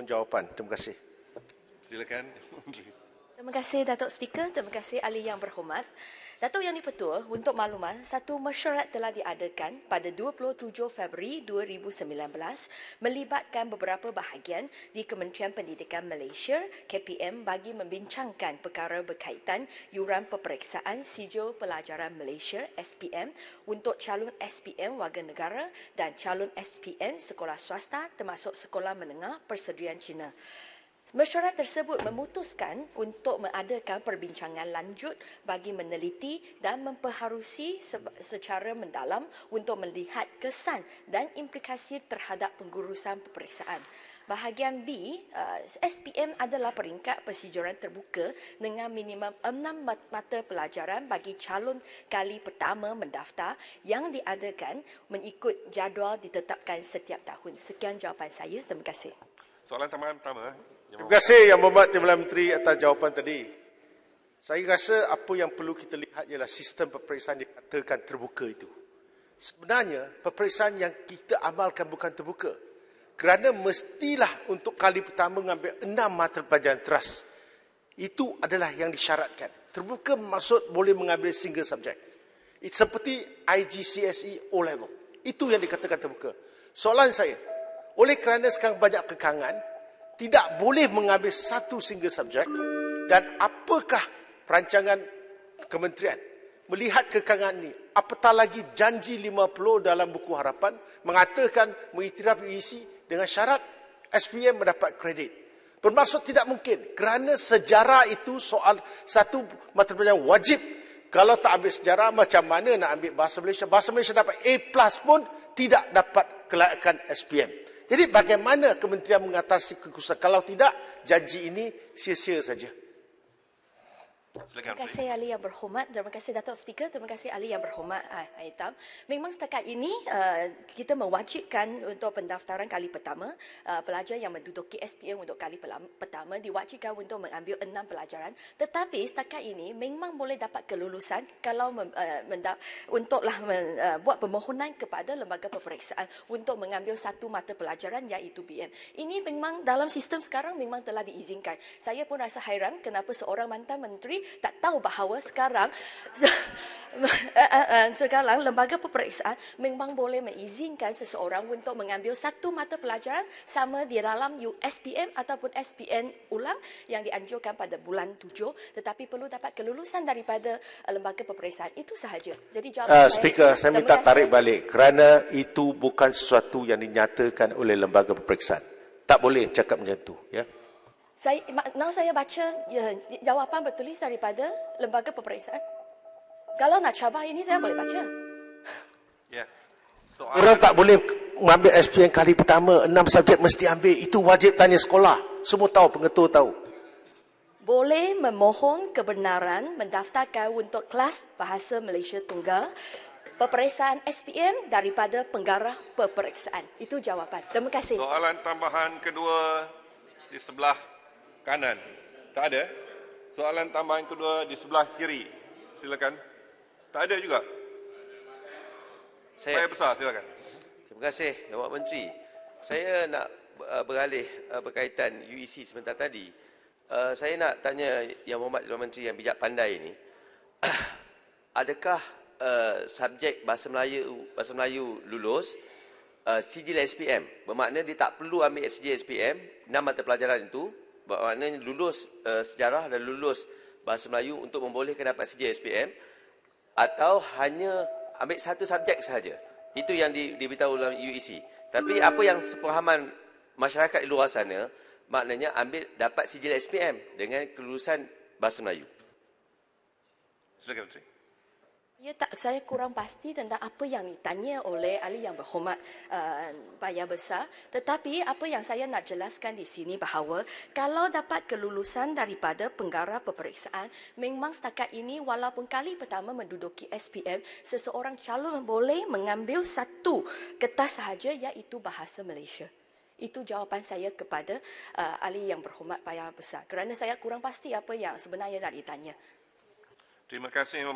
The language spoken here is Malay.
mohon jawapan. Terima kasih. Silakan. Terima kasih Datuk Speaker, terima kasih Ali yang berhormat. Datuk Yang di untuk makluman, satu mesyuarat telah diadakan pada 27 Februari 2019 melibatkan beberapa bahagian di Kementerian Pendidikan Malaysia, KPM bagi membincangkan perkara berkaitan yuran peperiksaan sijil pelajaran Malaysia, SPM untuk calon SPM warga negara dan calon SPM sekolah swasta termasuk sekolah menengah persediaan China. Mesyuarat tersebut memutuskan untuk mengadakan perbincangan lanjut bagi meneliti dan memperharusi secara mendalam untuk melihat kesan dan implikasi terhadap pengurusan peperiksaan. Bahagian B, eh, SPM adalah peringkat persijuran terbuka dengan minimum enam mata pelajaran bagi calon kali pertama mendaftar yang diadakan mengikut jadual ditetapkan setiap tahun. Sekian jawapan saya. Terima kasih. Soalan tambahan pertama, Terima kasih Yang Berhormat Timbalan Menteri atas jawapan tadi. Saya rasa apa yang perlu kita lihat ialah sistem peperiksaan dikatakan terbuka itu. Sebenarnya peperiksaan yang kita amalkan bukan terbuka. Kerana mestilah untuk kali pertama mengambil enam mata pelajaran teras. Itu adalah yang disyaratkan. Terbuka maksud boleh mengambil single subject. It's seperti IGCSE O level. Itu yang dikatakan terbuka. Soalan saya, oleh kerana sekarang banyak kekangan, tidak boleh mengambil satu single subjek dan apakah perancangan kementerian melihat kekangan ini apatah lagi janji 50 dalam buku harapan mengatakan mengiktiraf UEC e dengan syarat SPM mendapat kredit bermaksud tidak mungkin kerana sejarah itu soal satu mata pelajaran wajib kalau tak ambil sejarah macam mana nak ambil bahasa Malaysia bahasa Malaysia dapat A plus pun tidak dapat kelayakan SPM jadi bagaimana kementerian mengatasi kekusahan? Kalau tidak, janji ini sia-sia saja terima kasih Ali yang berhormat. Terima kasih Datuk Speaker. Terima kasih Ali yang berhormat. Ah, Aitam. Memang setakat ini eh, kita mewajibkan untuk pendaftaran kali pertama eh, pelajar yang menduduki SPM untuk kali pertama diwajibkan untuk mengambil enam pelajaran. Tetapi setakat ini memang boleh dapat kelulusan kalau eh, untuklah membuat permohonan kepada lembaga pemeriksaan untuk mengambil satu mata pelajaran iaitu BM. Ini memang dalam sistem sekarang memang telah diizinkan. Saya pun rasa hairan kenapa seorang mantan menteri tak tahu bahawa sekarang eh, eh, eh, sekarang lembaga peperiksaan memang boleh mengizinkan seseorang untuk mengambil satu mata pelajaran sama di dalam USPM ataupun SPM ulang yang dianjurkan pada bulan tujuh tetapi perlu dapat kelulusan daripada lembaga peperiksaan itu sahaja. Jadi jawapan uh, Speaker, saya, saya minta tarik balik kerana itu bukan sesuatu yang dinyatakan oleh lembaga peperiksaan. Tak boleh cakap macam itu. Ya. Yeah. Saya now saya baca ya, jawapan bertulis daripada lembaga peperiksaan. Kalau nak cabar ini saya boleh baca. Yeah. Orang I... tak boleh mengambil SPM kali pertama enam subjek mesti ambil itu wajib tanya sekolah. Semua tahu pengetua tahu. Boleh memohon kebenaran mendaftarkan untuk kelas bahasa Malaysia tunggal peperiksaan SPM daripada penggarah peperiksaan. Itu jawapan. Terima kasih. Soalan tambahan kedua di sebelah kanan. Tak ada. Soalan tambahan kedua di sebelah kiri. Silakan. Tak ada juga. Saya Paya besar silakan. Terima kasih, Yang Menteri. Saya nak uh, beralih uh, berkaitan UEC sebentar tadi. Uh, saya nak tanya Yang Muhammad Yang Menteri yang bijak pandai ini. Adakah subjek bahasa Melayu bahasa Melayu lulus Uh, CGL SPM bermakna dia tak perlu ambil sijil SPM enam mata pelajaran itu maknanya lulus uh, sejarah dan lulus bahasa Melayu untuk membolehkan dapat sijil SPM atau hanya ambil satu subjek saja Itu yang di, diberitahu dalam UEC. Tapi apa yang sepahaman masyarakat di luar sana, maknanya ambil dapat sijil SPM dengan kelulusan bahasa Melayu. Silakan Menteri. Ya tak, saya kurang pasti tentang apa yang ditanya oleh ahli yang berhormat uh, eh, bayar besar. Tetapi apa yang saya nak jelaskan di sini bahawa kalau dapat kelulusan daripada penggarap peperiksaan, memang setakat ini walaupun kali pertama menduduki SPM, seseorang calon boleh mengambil satu kertas sahaja iaitu bahasa Malaysia. Itu jawapan saya kepada uh, ahli yang berhormat bayar besar. Kerana saya kurang pasti apa yang sebenarnya nak ditanya. Terima kasih.